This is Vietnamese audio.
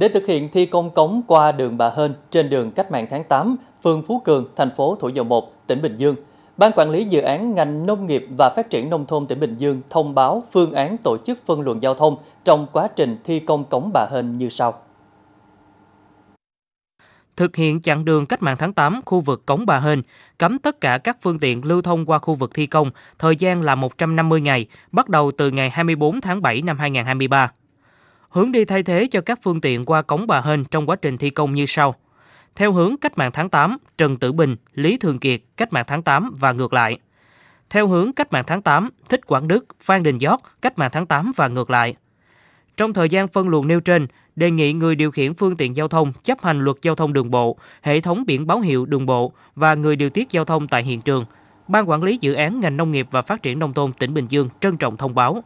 Để thực hiện thi công cống qua đường Bà Hên trên đường Cách mạng tháng 8, phường Phú Cường, thành phố Thủ Dầu Một, tỉnh Bình Dương, Ban quản lý dự án ngành nông nghiệp và phát triển nông thôn tỉnh Bình Dương thông báo phương án tổ chức phân luồng giao thông trong quá trình thi công cống Bà Hên như sau. Thực hiện chặng đường cách mạng tháng 8 khu vực cống Bà Hên, cấm tất cả các phương tiện lưu thông qua khu vực thi công, thời gian là 150 ngày, bắt đầu từ ngày 24 tháng 7 năm 2023. Hướng đi thay thế cho các phương tiện qua cống Bà Hên trong quá trình thi công như sau. Theo hướng cách mạng tháng 8, Trần Tử Bình, Lý Thường Kiệt, cách mạng tháng 8 và ngược lại. Theo hướng cách mạng tháng 8, Thích Quảng Đức, Phan Đình Giót, cách mạng tháng 8 và ngược lại. Trong thời gian phân luồng nêu trên, đề nghị người điều khiển phương tiện giao thông chấp hành luật giao thông đường bộ, hệ thống biển báo hiệu đường bộ và người điều tiết giao thông tại hiện trường. Ban quản lý dự án ngành nông nghiệp và phát triển nông thôn tỉnh Bình Dương trân trọng thông báo.